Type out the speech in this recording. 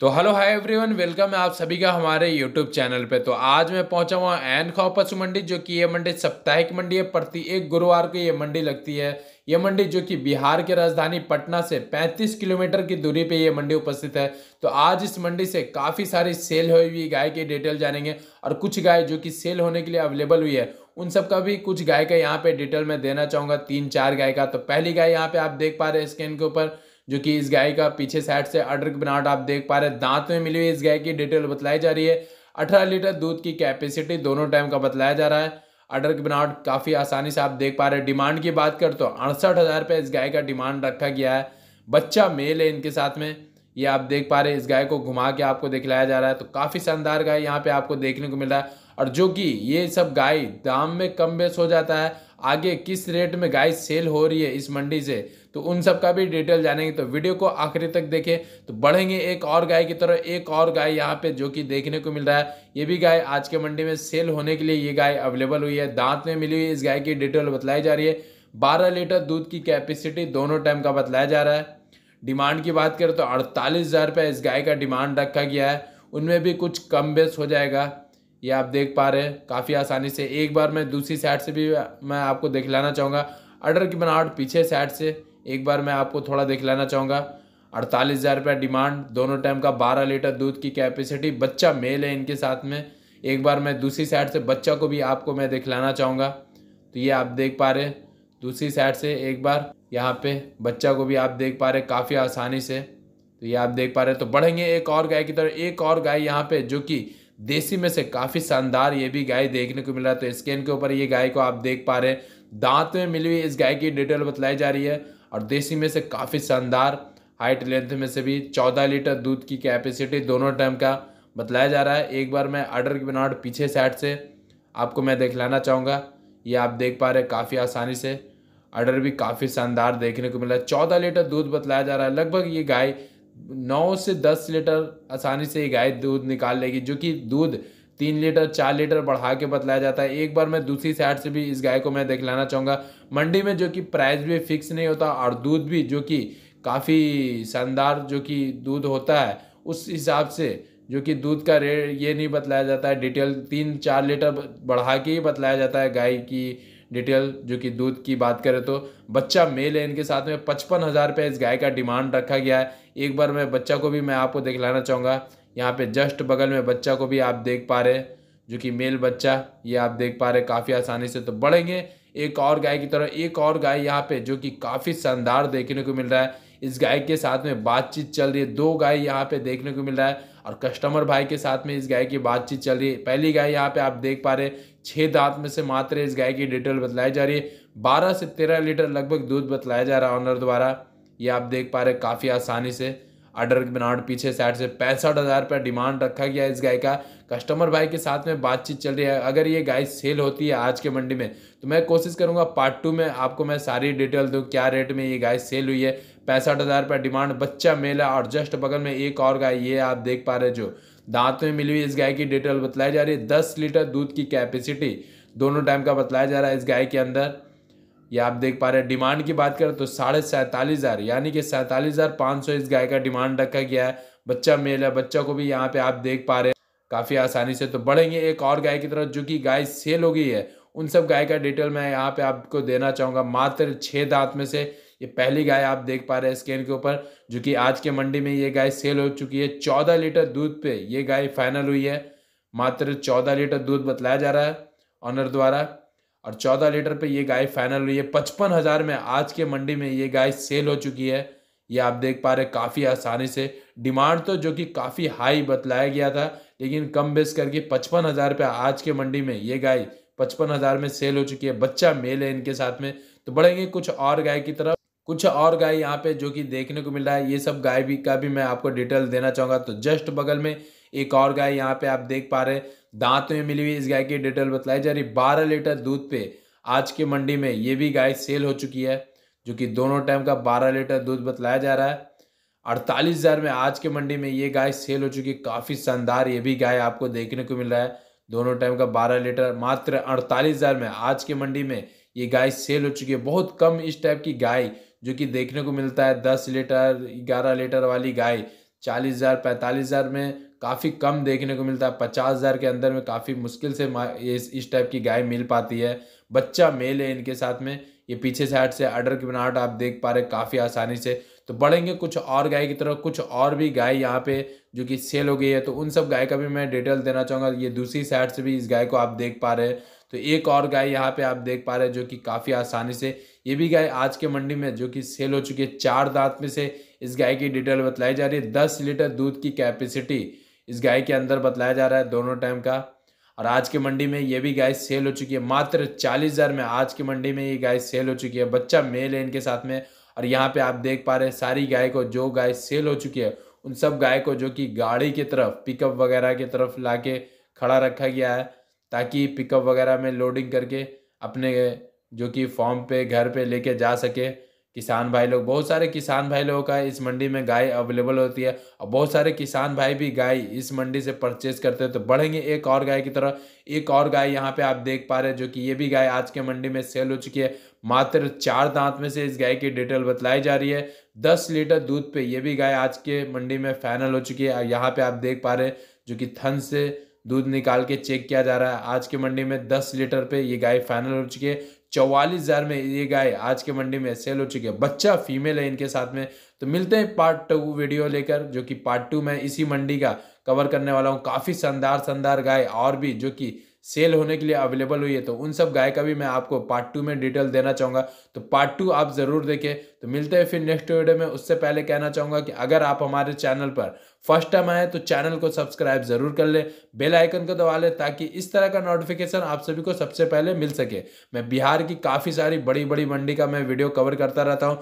तो hello hi everyone welcome है आप सभी का हमारे यूट्यूब चैनल पे तो आज मैं पहुंचा हुआ एन खाओ पशु मंडी जो कि ये मंडी साप्ताहिक मंडी है प्रति एक गुरुवार को ये मंडी लगती है ये मंडी जो कि बिहार के राजधानी पटना से 35 किलोमीटर की दूरी पे ये मंडी उपस्थित है तो आज इस मंडी से काफ़ी सारी सेल हुई हुई गाय की डिटेल जानेंगे और कुछ गाय जो कि सेल होने के लिए अवेलेबल हुई है उन सब का भी कुछ गाय का यहाँ पे डिटेल मैं देना चाहूँगा तीन चार गाय का तो पहली गाय यहाँ पे आप देख पा रहे हैं स्क्रीन के ऊपर जो कि इस गाय का पीछे साइड से अडर बनावट आप देख पा रहे हैं दांत में मिली हुई इस गाय की डिटेल बतलाई जा रही है अठारह लीटर दूध की कैपेसिटी दोनों टाइम का बतलाया जा रहा है अडर की बनावट काफ़ी आसानी से आप देख पा रहे हैं डिमांड की बात कर तो अड़सठ हज़ार रुपये इस गाय का डिमांड रखा गया है बच्चा मेल है इनके साथ में ये आप देख पा रहे हैं इस गाय को घुमा के आपको दिखलाया जा रहा है तो काफ़ी शानदार गाय यहाँ पे आपको देखने को मिल रहा है और जो कि ये सब गाय दाम में कम बेस हो जाता है आगे किस रेट में गाय सेल हो रही है इस मंडी से तो उन सब का भी डिटेल जानेंगे तो वीडियो को आखिरी तक देखें तो बढ़ेंगे एक और गाय की तरह एक और गाय यहाँ पे जो कि देखने को मिल रहा है ये भी गाय आज के मंडी में सेल होने के लिए ये गाय अवेलेबल हुई है दांत में मिली हुई इस गाय की डिटेल बतलाई जा रही है बारह लीटर दूध की कैपेसिटी दोनों टाइम का बतलाया जा रहा है डिमांड की बात करें तो अड़तालीस हज़ार इस गाय का डिमांड रखा गया है उनमें भी कुछ कम बेस हो जाएगा ये आप देख पा रहे हैं काफ़ी आसानी से एक बार मैं दूसरी साइड से भी मैं आपको दिखलाना चाहूँगा अर्डर की बनावट पीछे साइड से एक बार मैं आपको थोड़ा दिखलाना चाहूँगा अड़तालीस हज़ार रुपया डिमांड दोनों टाइम का बारह लीटर दूध की कैपेसिटी बच्चा मेल है इनके साथ में एक बार मैं दूसरी साइड से बच्चा को भी आपको मैं दिखलाना चाहूँगा तो ये आप देख पा रहे दूसरी साइड से एक बार यहाँ पे बच्चा को भी आप देख पा रहे काफ़ी आसानी से तो ये आप देख पा रहे तो बढ़ेंगे एक और गाय की तरफ एक और गाय यहाँ पे जो कि देसी में से काफ़ी शानदार ये भी गाय देखने को मिल रहा है तो स्कैन के ऊपर ये गाय को आप देख पा रहे हैं दांत में मिली हुई इस गाय की डिटेल बतलाई जा रही है और देसी में से काफ़ी शानदार हाइट लेंथ में से भी चौदह लीटर दूध की कैपेसिटी दोनों टाइम का बतलाया जा रहा है एक बार मैं आर्डर की बनावट पीछे साइड से आपको मैं दिखलाना चाहूँगा ये आप देख पा रहे काफ़ी आसानी से आर्डर भी काफ़ी शानदार देखने को मिला है चौदह लीटर दूध बतलाया जा रहा है लगभग ये गाय नौ से दस लीटर आसानी से गाय दूध निकाल लेगी जो कि दूध तीन लीटर चार लीटर बढ़ा के बतलाया जाता है एक बार मैं दूसरी साइड से भी इस गाय को मैं दिखलाना चाहूँगा मंडी में जो कि प्राइस भी फिक्स नहीं होता और दूध भी जो कि काफ़ी शानदार जो कि दूध होता है उस हिसाब से जो कि दूध का रेट ये नहीं बतलाया जाता है डिटेल तीन चार लीटर बढ़ा के ही बतलाया जाता है गाय की डिटेल जो कि दूध की बात करें तो बच्चा मेल है इनके साथ में पचपन हज़ार रुपये इस गाय का डिमांड रखा गया है एक बार मैं बच्चा को भी मैं आपको दिखलाना चाहूँगा यहाँ पे जस्ट बगल में बच्चा को भी आप देख पा रहे हैं जो कि मेल बच्चा ये आप देख पा रहे काफ़ी आसानी से तो बढ़ेंगे एक और गाय की तरह एक और गाय यहाँ पे जो कि काफ़ी शानदार देखने को मिल रहा है इस गाय के साथ में बातचीत चल रही है दो गाय यहाँ पे देखने को मिल रहा है और कस्टमर भाई के साथ में इस गाय की बातचीत चल रही है पहली गाय यहाँ पे आप देख पा रहे छः दांत में से मात्र इस गाय की डिटेल बतलाई जा रही है बारह से तेरह लीटर लगभग दूध बतलाया जा रहा है ऑनर द्वारा ये आप देख पा रहे काफ़ी आसानी से अडर बनावट पीछे साइड से पैंसठ हज़ार रुपया डिमांड रखा गया इस गाय का कस्टमर भाई के साथ में बातचीत चल रही है अगर ये गाय सेल होती है आज के मंडी में तो मैं कोशिश करूंगा पार्ट टू में आपको मैं सारी डिटेल दूँ क्या रेट में ये गाय सेल हुई है पैंसठ हज़ार रुपये डिमांड बच्चा मेल है और जस्ट बगल में एक और गाय ये आप देख पा रहे जो दांत में मिली हुई इस गाय की डिटेल बतलाई जा रही है दस लीटर दूध की कैपेसिटी दोनों टाइम का बतलाया जा रहा है इस गाय के अंदर ये आप देख पा रहे हैं डिमांड की बात करें तो साढ़े सैंतालीस हज़ार यानी कि सैंतालीस हज़ार पाँच सौ इस गाय का डिमांड रखा गया है बच्चा मेल है बच्चा को भी यहाँ पे आप देख पा रहे हैं काफ़ी आसानी से तो बढ़ेंगे एक और गाय की तरफ जो कि गाय सेल हो गई है उन सब गाय का डिटेल मैं यहाँ पे आपको देना चाहूँगा मात्र छः दांत में से ये पहली गाय आप देख पा रहे हैं स्कैन के ऊपर जो कि आज के मंडी में ये गाय सेल हो चुकी है चौदह लीटर दूध पे ये गाय फाइनल हुई है मात्र चौदह लीटर दूध बतलाया जा रहा है ऑनर द्वारा और चौदह लीटर पे ये गाय फाइनल हुई है पचपन हज़ार में आज के मंडी में ये गाय सेल हो चुकी है ये आप देख पा रहे काफ़ी आसानी से डिमांड तो जो कि काफ़ी हाई बतलाया गया था लेकिन कम बेस करके पचपन हज़ार रुपये आज के मंडी में ये गाय पचपन हज़ार में सेल हो चुकी है बच्चा मेल है इनके साथ में तो बढ़ेंगे कुछ और गाय की तरफ कुछ और गाय यहाँ पे जो कि देखने को मिल रहा है ये सब गाय भी का भी मैं आपको डिटेल देना चाहूँगा तो जस्ट बगल में एक और गाय यहाँ पे आप देख पा रहे हैं में मिली हुई इस गाय की डिटेल बतलाई जा रही बारह लीटर दूध पे आज के मंडी में ये भी गाय सेल हो चुकी है जो कि दोनों टाइम का बारह लीटर दूध बतलाया जा रहा है अड़तालीस हज़ार में आज के मंडी में ये गाय सेल हो चुकी है काफ़ी शानदार ये भी गाय आपको देखने को मिल रहा है दोनों टाइम का बारह लीटर मात्र अड़तालीस हज़ार में आज के मंडी में ये गाय सेल हो चुकी है बहुत कम इस टाइप की गाय जो कि देखने को मिलता है दस लीटर ग्यारह लीटर वाली गाय चालीस हज़ार पैंतालीस हज़ार में काफ़ी कम देखने को मिलता है पचास हज़ार के अंदर में काफ़ी मुश्किल से इस इस टाइप की गाय मिल पाती है बच्चा मेल है इनके साथ में ये पीछे साइड से अडर की बनावट आप देख पा रहे काफ़ी आसानी से तो बढ़ेंगे कुछ और गाय की तरफ कुछ और भी गाय यहाँ पे जो कि सेल हो गई है तो उन सब गाय का भी मैं डिटेल देना चाहूँगा ये दूसरी साइड से भी इस गाय को आप देख पा रहे हैं तो एक और गाय यहाँ पे आप देख पा रहे हैं जो कि काफ़ी आसानी से ये भी गाय आज के मंडी में जो कि सेल हो चुकी है चार दांत में से इस गाय की डिटेल बतलाई जा रही है दस लीटर दूध की कैपेसिटी इस गाय के अंदर बतलाया जा रहा है दोनों टाइम का और आज के मंडी में ये भी गाय सेल हो चुकी है मात्र चालीस हज़ार में आज की मंडी में ये गाय सेल हो चुकी है बच्चा मेल है इनके साथ में और यहाँ पर आप देख पा रहे हैं सारी गाय को जो गाय सेल हो चुकी है उन सब गाय को जो कि गाड़ी की तरफ पिकअप वगैरह की तरफ ला के खड़ा रखा गया है ताकि पिकअप वगैरह में लोडिंग करके अपने जो कि फॉर्म पे घर पे लेके जा सके किसान भाई लोग बहुत सारे किसान भाई लोगों का इस मंडी में गाय अवेलेबल होती है और बहुत सारे किसान भाई भी गाय इस मंडी से परचेज करते हैं तो बढ़ेंगे एक और गाय की तरह एक और गाय यहाँ पे आप देख पा रहे हैं जो कि ये भी गाय आज के मंडी में सेल हो चुकी है मात्र चार दांत में से इस गाय की डिटेल बतलाई जा रही है दस लीटर दूध पे ये भी गाय आज के मंडी में फाइनल हो चुकी है यहाँ पे आप देख पा रहे हैं जो कि थन से दूध निकाल के चेक किया जा रहा है आज के मंडी में दस लीटर पे ये गाय फाइनल हो चुकी है चौवालीस हज़ार में ये गाय आज के मंडी में सेल हो चुकी है बच्चा फीमेल है इनके साथ में तो मिलते हैं पार्ट टू वीडियो लेकर जो कि पार्ट टू में इसी मंडी का कवर करने वाला हूँ काफ़ी शानदार शानदार गाय और भी जो कि सेल होने के लिए अवेलेबल हुई है तो उन सब गाय का भी मैं आपको पार्ट टू में डिटेल देना चाहूँगा तो पार्ट टू आप ज़रूर देखें तो मिलते हैं फिर नेक्स्ट वीडियो में उससे पहले कहना चाहूँगा कि अगर आप हमारे चैनल पर फर्स्ट टाइम आए तो चैनल को सब्सक्राइब ज़रूर कर लें बेल आइकन को दबा लें ताकि इस तरह का नोटिफिकेशन आप सभी को सबसे पहले मिल सके मैं बिहार की काफ़ी सारी बड़ी बड़ी मंडी का मैं वीडियो कवर करता रहता हूँ